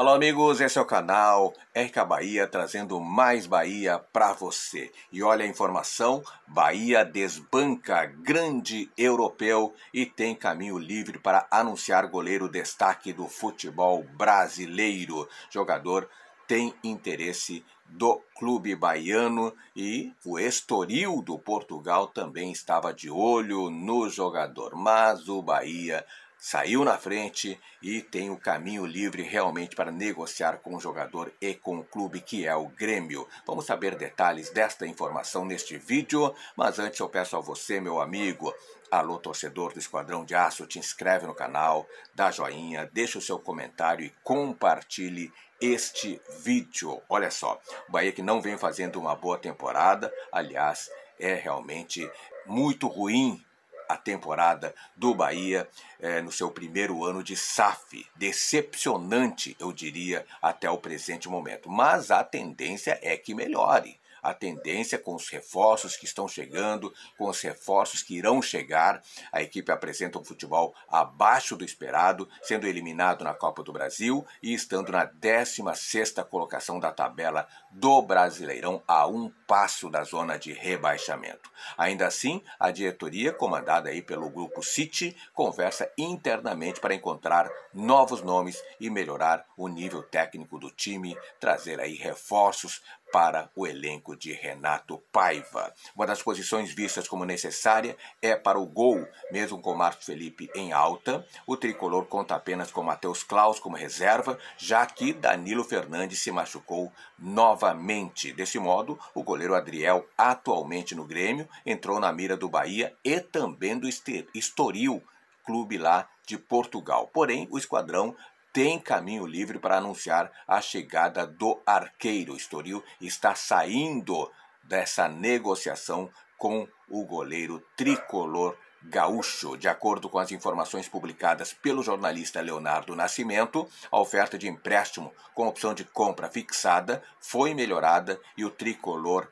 Alô, amigos, esse é o canal RK Bahia trazendo mais Bahia para você. E olha a informação: Bahia desbanca grande europeu e tem caminho livre para anunciar goleiro destaque do futebol brasileiro. Jogador tem interesse do clube baiano e o Estoril do Portugal também estava de olho no jogador, mas o Bahia saiu na frente e tem o caminho livre realmente para negociar com o jogador e com o clube que é o Grêmio. Vamos saber detalhes desta informação neste vídeo, mas antes eu peço a você, meu amigo, alô torcedor do Esquadrão de Aço, te inscreve no canal, dá joinha, deixa o seu comentário e compartilhe este vídeo. Olha só, o Bahia que não vem fazendo uma boa temporada, aliás, é realmente muito ruim a temporada do Bahia é, no seu primeiro ano de SAF. Decepcionante, eu diria, até o presente momento. Mas a tendência é que melhore a tendência com os reforços que estão chegando, com os reforços que irão chegar. A equipe apresenta um futebol abaixo do esperado, sendo eliminado na Copa do Brasil e estando na 16ª colocação da tabela do Brasileirão a um passo da zona de rebaixamento. Ainda assim, a diretoria, comandada aí pelo grupo City, conversa internamente para encontrar novos nomes e melhorar o nível técnico do time, trazer aí reforços para o elenco de Renato Paiva. Uma das posições vistas como necessária é para o gol, mesmo com Marcos Felipe em alta. O tricolor conta apenas com Matheus Klaus como reserva, já que Danilo Fernandes se machucou novamente. Desse modo, o goleiro Adriel, atualmente no Grêmio, entrou na mira do Bahia e também do Estoril, clube lá de Portugal. Porém, o esquadrão tem caminho livre para anunciar a chegada do arqueiro. Estoril está saindo dessa negociação com o goleiro tricolor gaúcho. De acordo com as informações publicadas pelo jornalista Leonardo Nascimento, a oferta de empréstimo com opção de compra fixada foi melhorada e o tricolor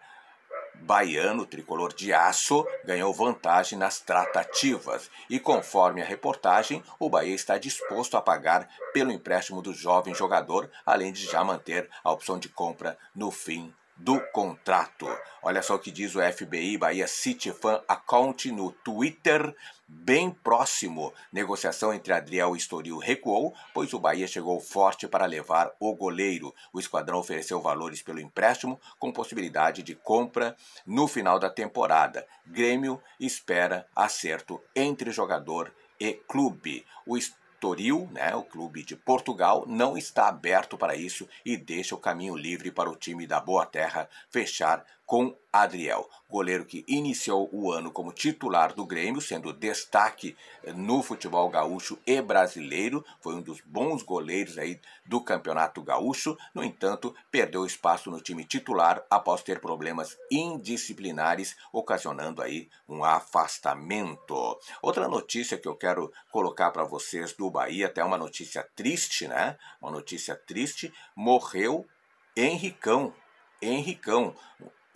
baiano, tricolor de aço, ganhou vantagem nas tratativas e, conforme a reportagem, o Bahia está disposto a pagar pelo empréstimo do jovem jogador, além de já manter a opção de compra no fim do contrato. Olha só o que diz o FBI Bahia City Fan Account no Twitter, bem próximo. Negociação entre Adriel e Estoril recuou, pois o Bahia chegou forte para levar o goleiro. O esquadrão ofereceu valores pelo empréstimo, com possibilidade de compra no final da temporada. Grêmio espera acerto entre jogador e clube. O Toril, né, o clube de Portugal, não está aberto para isso e deixa o caminho livre para o time da Boa Terra fechar com Adriel, goleiro que iniciou o ano como titular do Grêmio, sendo destaque eh, no futebol gaúcho e brasileiro, foi um dos bons goleiros aí do Campeonato Gaúcho. No entanto, perdeu espaço no time titular após ter problemas indisciplinares, ocasionando aí um afastamento. Outra notícia que eu quero colocar para vocês do Bahia, até uma notícia triste, né? Uma notícia triste, morreu Henricão, Henricão,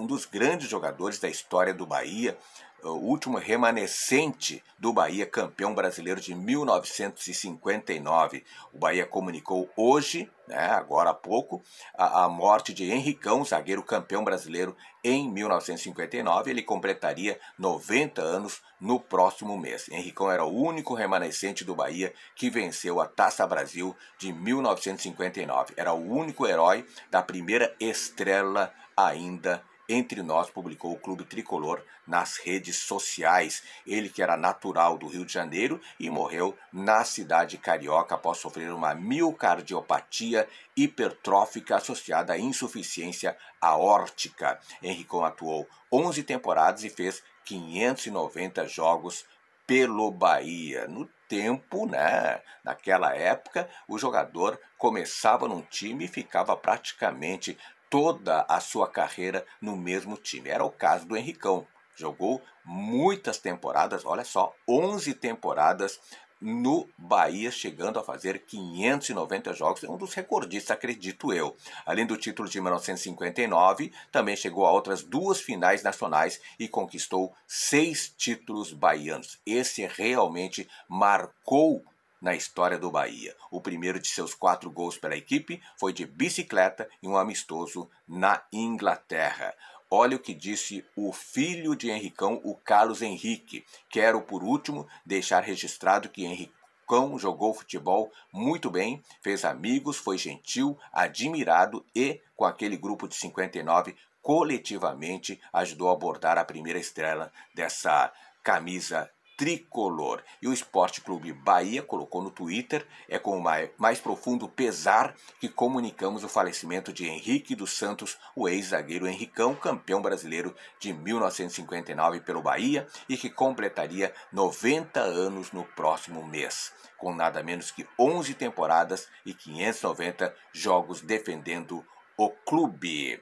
um dos grandes jogadores da história do Bahia, o último remanescente do Bahia, campeão brasileiro de 1959. O Bahia comunicou hoje, né, agora há pouco, a, a morte de Henricão, zagueiro campeão brasileiro em 1959. Ele completaria 90 anos no próximo mês. Henricão era o único remanescente do Bahia que venceu a Taça Brasil de 1959. Era o único herói da primeira estrela ainda entre nós publicou o Clube Tricolor nas redes sociais. Ele que era natural do Rio de Janeiro e morreu na cidade carioca após sofrer uma miocardiopatia hipertrófica associada à insuficiência aórtica. Henricão atuou 11 temporadas e fez 590 jogos pelo Bahia. No tempo, né? Naquela época, o jogador começava num time e ficava praticamente toda a sua carreira no mesmo time. Era o caso do Henricão. Jogou muitas temporadas, olha só, 11 temporadas no Bahia, chegando a fazer 590 jogos, é um dos recordistas, acredito eu. Além do título de 1959, também chegou a outras duas finais nacionais e conquistou seis títulos baianos. Esse realmente marcou na história do Bahia. O primeiro de seus quatro gols pela equipe foi de bicicleta em um amistoso na Inglaterra. Olha o que disse o filho de Henricão, o Carlos Henrique. Quero, por último, deixar registrado que Henricão jogou futebol muito bem, fez amigos, foi gentil, admirado e, com aquele grupo de 59, coletivamente ajudou a abordar a primeira estrela dessa camisa tricolor. E o Esporte Clube Bahia colocou no Twitter: é com o mais profundo pesar que comunicamos o falecimento de Henrique dos Santos, o ex-zagueiro Henricão, campeão brasileiro de 1959 pelo Bahia e que completaria 90 anos no próximo mês, com nada menos que 11 temporadas e 590 jogos defendendo o clube.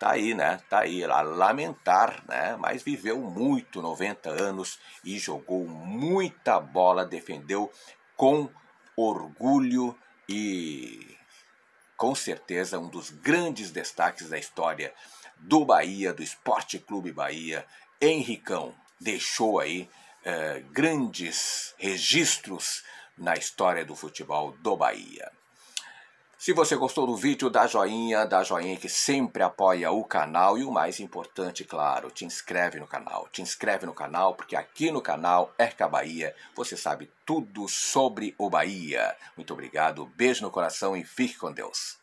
Tá aí, né? Tá aí, a lamentar, né? Mas viveu muito, 90 anos e jogou muita bola, defendeu com orgulho e com certeza um dos grandes destaques da história do Bahia, do Esporte Clube Bahia, Henricão. Deixou aí eh, grandes registros na história do futebol do Bahia. Se você gostou do vídeo, dá joinha, dá joinha que sempre apoia o canal e o mais importante, claro, te inscreve no canal. Te inscreve no canal porque aqui no canal Erca Bahia você sabe tudo sobre o Bahia. Muito obrigado, beijo no coração e fique com Deus.